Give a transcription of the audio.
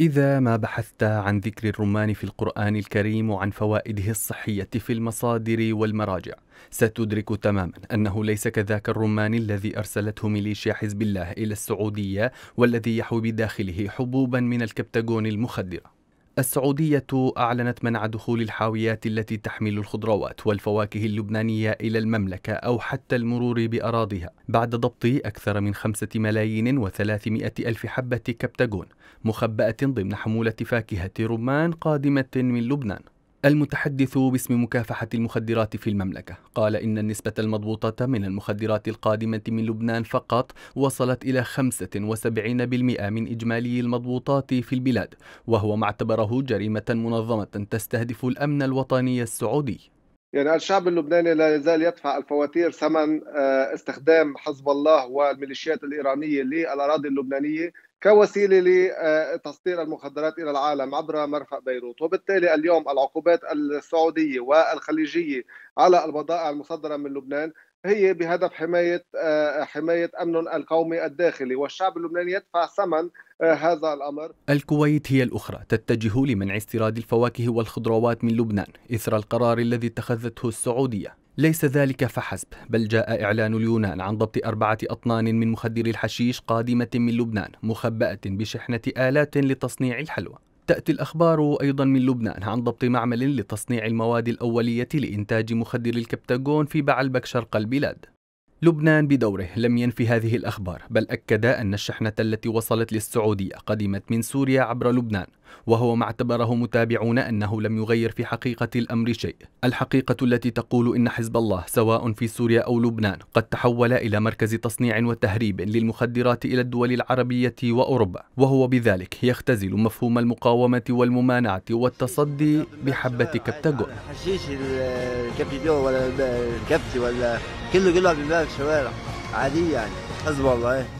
إذا ما بحثت عن ذكر الرمان في القرآن الكريم وعن فوائده الصحية في المصادر والمراجع، ستدرك تماما أنه ليس كذاك الرمان الذي أرسلته ميليشيا حزب الله إلى السعودية والذي يحوي بداخله حبوبا من الكبتاجون المخدرة. السعودية أعلنت منع دخول الحاويات التي تحمل الخضروات والفواكه اللبنانية إلى المملكة أو حتى المرور بأراضيها بعد ضبط أكثر من خمسة ملايين وثلاثمائة ألف حبة كبتاجون مخبأة ضمن حمولة فاكهة رمان قادمة من لبنان المتحدث باسم مكافحة المخدرات في المملكة قال إن النسبة المضبوطة من المخدرات القادمة من لبنان فقط وصلت إلى 75% من إجمالي المضبوطات في البلاد وهو ما اعتبره جريمة منظمة تستهدف الأمن الوطني السعودي يعني الشعب اللبناني لا يزال يدفع الفواتير ثمن آه، استخدام حزب الله والميليشيات الإيرانية للأراضي اللبنانية كوسيله لتصدير آه، المخدرات الى العالم عبر مرفأ بيروت، وبالتالي اليوم العقوبات السعوديه والخليجيه على البضائع المصدره من لبنان هي بهدف حماية آه، حماية أمن القومي الداخلي والشعب اللبناني يدفع ثمن آه، هذا الأمر الكويت هي الأخرى تتجه لمنع استيراد الفواكه والخضروات من لبنان إثر القرار الذي اتخذته السعودية ليس ذلك فحسب بل جاء إعلان اليونان عن ضبط أربعة أطنان من مخدر الحشيش قادمة من لبنان مخبأة بشحنة آلات لتصنيع الحلوى تأتي الأخبار أيضا من لبنان عن ضبط معمل لتصنيع المواد الأولية لإنتاج مخدر الكبتاغون في بعلبك شرق البلاد لبنان بدوره لم ينفي هذه الأخبار بل أكد أن الشحنة التي وصلت للسعودية قدمت من سوريا عبر لبنان وهو ما اعتبره متابعون أنه لم يغير في حقيقة الأمر شيء الحقيقة التي تقول إن حزب الله سواء في سوريا أو لبنان قد تحول إلى مركز تصنيع وتهريب للمخدرات إلى الدول العربية وأوروبا وهو بذلك يختزل مفهوم المقاومة والممانعة والتصدي بحبة كبتاغون الحشيش ولا الكبتي ولا كله كله بيبيع في الشوارع عادية يعني حسب الله ايه